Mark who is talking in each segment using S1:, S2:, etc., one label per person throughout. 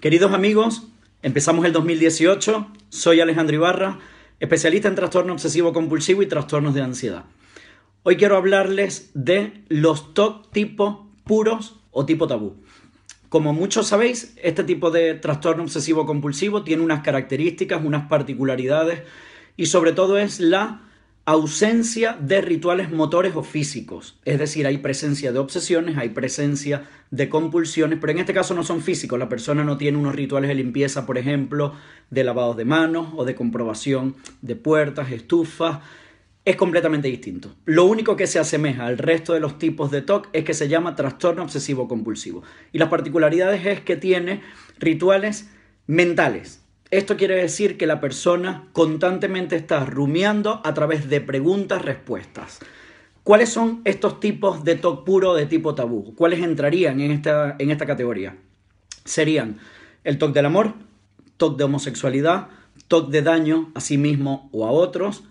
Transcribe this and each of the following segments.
S1: Queridos amigos, empezamos el 2018. Soy Alejandro Ibarra, especialista en trastorno obsesivo compulsivo y trastornos de ansiedad. Hoy quiero hablarles de los TOC tipo puros o tipo tabú. Como muchos sabéis, este tipo de trastorno obsesivo compulsivo tiene unas características, unas particularidades y sobre todo es la ausencia de rituales motores o físicos. Es decir, hay presencia de obsesiones, hay presencia de compulsiones, pero en este caso no son físicos. La persona no tiene unos rituales de limpieza, por ejemplo, de lavados de manos o de comprobación de puertas, estufas. Es completamente distinto. Lo único que se asemeja al resto de los tipos de TOC es que se llama trastorno obsesivo compulsivo. Y las particularidades es que tiene rituales mentales, esto quiere decir que la persona constantemente está rumiando a través de preguntas, respuestas. ¿Cuáles son estos tipos de TOC puro de tipo tabú? ¿Cuáles entrarían en esta, categoría? Serían el TOC del amor, TOC de homosexualidad, TOC de daño a sí mismo o a otros,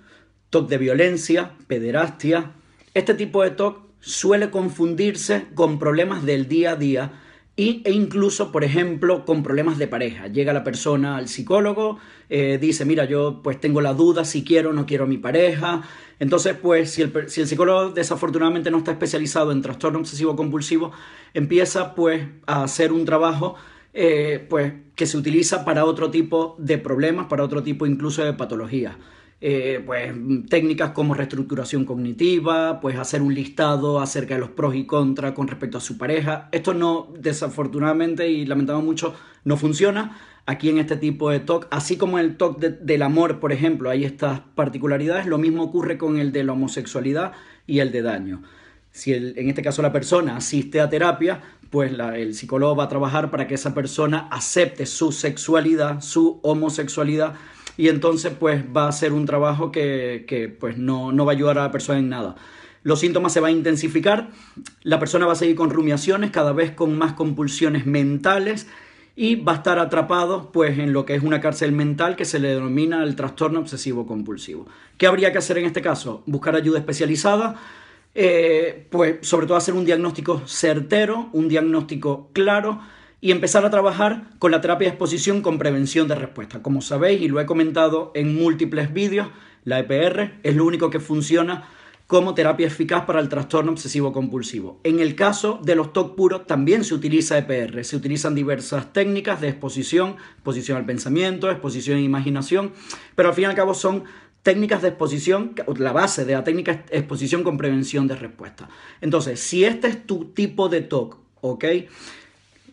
S1: TOC de violencia, pederastia. Este tipo de TOC suele confundirse con problemas del día a día y, e incluso, por ejemplo, con problemas de pareja. Llega la persona al psicólogo, eh, dice, mira, yo pues tengo la duda si quiero o no quiero a mi pareja. Entonces, pues si el, psicólogo desafortunadamente no está especializado en trastorno obsesivo compulsivo, empieza pues a hacer un trabajo eh, pues, que se utiliza para otro tipo de problemas, para otro tipo incluso de patologías. Eh, pues, técnicas como reestructuración cognitiva, pues hacer un listado acerca de los pros y contras con respecto a su pareja. Esto no, desafortunadamente y lamentablemente, mucho, no funciona aquí en este tipo de talk. Así como en el talk del amor, por ejemplo, hay estas particularidades, lo mismo ocurre con el de la homosexualidad y el de daño. Si en este caso la persona asiste a terapia, pues el psicólogo va a trabajar para que esa persona acepte su sexualidad, su homosexualidad y entonces pues va a ser un trabajo que, pues no, va a ayudar a la persona en nada los síntomas se van a intensificar, la persona va a seguir con rumiaciones, cada vez con más compulsiones mentales y va a estar atrapado pues en lo que es una cárcel mental que se le denomina el trastorno obsesivo compulsivo. ¿Qué habría que hacer en este caso? Buscar ayuda especializada, eh, pues sobre todo hacer un diagnóstico certero, un diagnóstico claro y empezar a trabajar con la terapia de exposición con prevención de respuesta. Como sabéis y lo he comentado en múltiples vídeos, la EPR es lo único que funciona como terapia eficaz para el trastorno obsesivo compulsivo. En el caso de los TOC puros también se utiliza EPR, se utilizan diversas técnicas de exposición, exposición al pensamiento, exposición a imaginación, pero al fin y al cabo son técnicas de exposición, la base de la técnica es exposición con prevención de respuesta. Entonces, si este es tu tipo de TOC, ¿ok?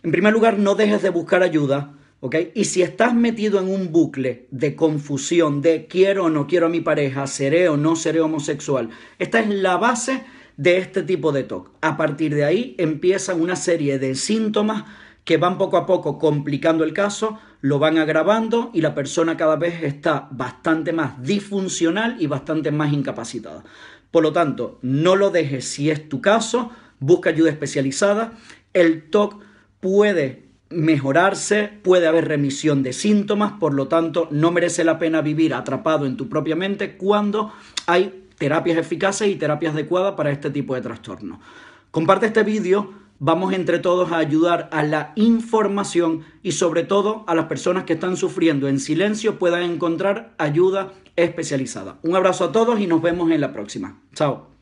S1: En primer lugar, no dejes de buscar ayuda. ¿Okay? Y si estás metido en un bucle de confusión, de quiero o no quiero a mi pareja, seré o no seré homosexual, esta es la base de este tipo de TOC. A partir de ahí empiezan una serie de síntomas que van poco a poco complicando el caso, lo van agravando y la persona cada vez está bastante más disfuncional y bastante más incapacitada. Por lo tanto, no lo dejes si es tu caso, busca ayuda especializada. El TOC puede mejorarse, puede haber remisión de síntomas, por lo tanto no merece la pena vivir atrapado en tu propia mente cuando hay terapias eficaces y terapias adecuadas para este tipo de trastorno. Comparte este vídeo, vamos entre todos a ayudar a la información y sobre todo a las personas que están sufriendo en silencio puedan encontrar ayuda especializada. Un abrazo a todos y nos vemos en la próxima. Chao.